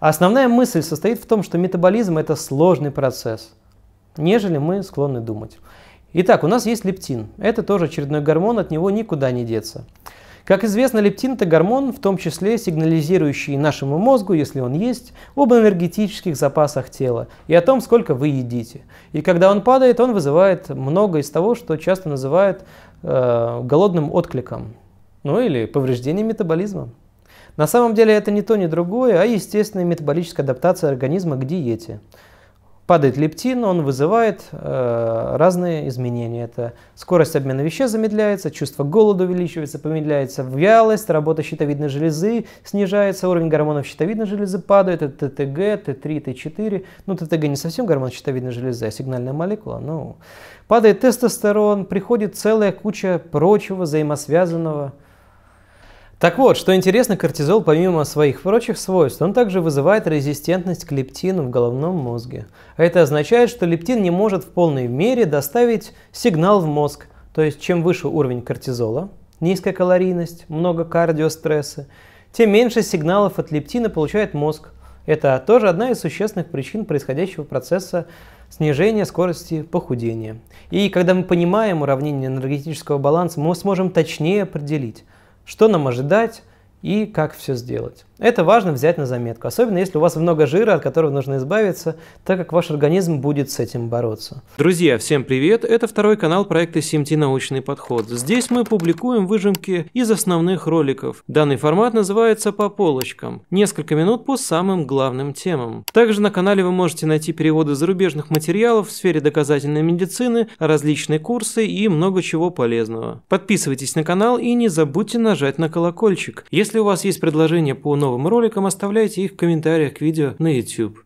А основная мысль состоит в том, что метаболизм – это сложный процесс, нежели мы склонны думать. Итак, у нас есть лептин. Это тоже очередной гормон, от него никуда не деться. Как известно, лептин – это гормон, в том числе сигнализирующий нашему мозгу, если он есть, об энергетических запасах тела и о том, сколько вы едите. И когда он падает, он вызывает много из того, что часто называют э, голодным откликом, ну или повреждением метаболизма. На самом деле это не то, ни другое, а естественная метаболическая адаптация организма к диете. Падает лептин, он вызывает э, разные изменения. Это скорость обмена веществ замедляется, чувство голода увеличивается, помедляется вялость, работа щитовидной железы снижается, уровень гормонов щитовидной железы падает, это ТТГ, Т3, Т4. Ну, ТТГ не совсем гормон щитовидной железы, а сигнальная молекула. Ну, падает тестостерон, приходит целая куча прочего взаимосвязанного так вот, что интересно, кортизол, помимо своих прочих свойств, он также вызывает резистентность к лептину в головном мозге. А это означает, что лептин не может в полной мере доставить сигнал в мозг. То есть, чем выше уровень кортизола, низкая калорийность, много кардиостресса, тем меньше сигналов от лептина получает мозг. Это тоже одна из существенных причин происходящего процесса снижения скорости похудения. И когда мы понимаем уравнение энергетического баланса, мы сможем точнее определить, что нам ожидать и как все сделать. Это важно взять на заметку, особенно если у вас много жира, от которого нужно избавиться, так как ваш организм будет с этим бороться. Друзья, всем привет! Это второй канал проекта CMT «Научный подход». Здесь мы публикуем выжимки из основных роликов. Данный формат называется «По полочкам». Несколько минут по самым главным темам. Также на канале вы можете найти переводы зарубежных материалов в сфере доказательной медицины, различные курсы и много чего полезного. Подписывайтесь на канал и не забудьте нажать на колокольчик. Если если у вас есть предложения по новым роликам, оставляйте их в комментариях к видео на YouTube.